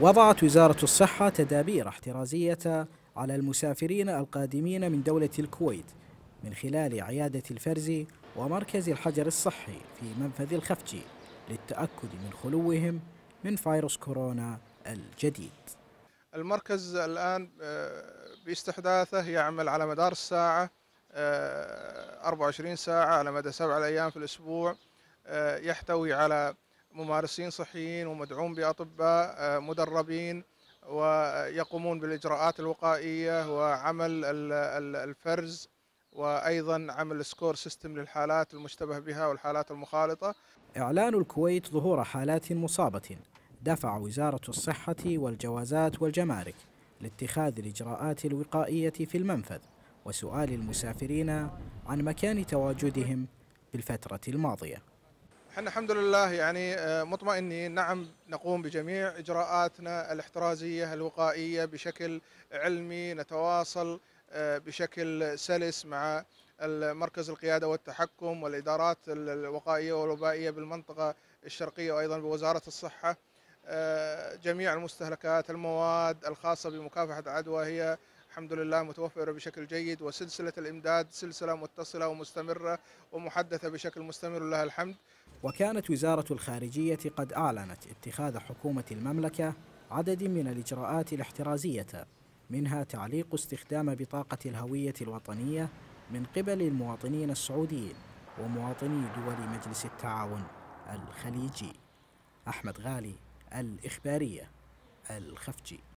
وضعت وزارة الصحة تدابير احترازية على المسافرين القادمين من دولة الكويت من خلال عيادة الفرز ومركز الحجر الصحي في منفذ الخفجي للتأكد من خلوهم من فيروس كورونا الجديد المركز الآن آه، باستحداثه يعمل على مدار الساعة 24 آه، ساعة على مدى سبعة أيام في الأسبوع آه، يحتوي على ممارسين صحيين ومدعوم بأطباء آه، مدربين ويقومون بالإجراءات الوقائية وعمل الفرز وأيضا عمل سكور سيستم للحالات المشتبه بها والحالات المخالطة إعلان الكويت ظهور حالات مصابة دفع وزارة الصحة والجوازات والجمارك لاتخاذ الإجراءات الوقائية في المنفذ وسؤال المسافرين عن مكان تواجدهم بالفترة الماضية احنا الحمد لله يعني آه، مطمئنين نعم نقوم بجميع اجراءاتنا الاحترازيه الوقائيه بشكل علمي نتواصل آه، بشكل سلس مع مركز القياده والتحكم والادارات الوقائيه والوبائيه بالمنطقه الشرقيه وايضا بوزاره الصحه آه، جميع المستهلكات المواد الخاصه بمكافحه العدوى هي الحمد لله متوفرة بشكل جيد وسلسلة الإمداد سلسلة متصلة ومستمرة ومحدثة بشكل مستمر لها الحمد وكانت وزارة الخارجية قد أعلنت اتخاذ حكومة المملكة عدد من الإجراءات الاحترازية منها تعليق استخدام بطاقة الهوية الوطنية من قبل المواطنين السعوديين ومواطني دول مجلس التعاون الخليجي أحمد غالي الإخبارية الخفجي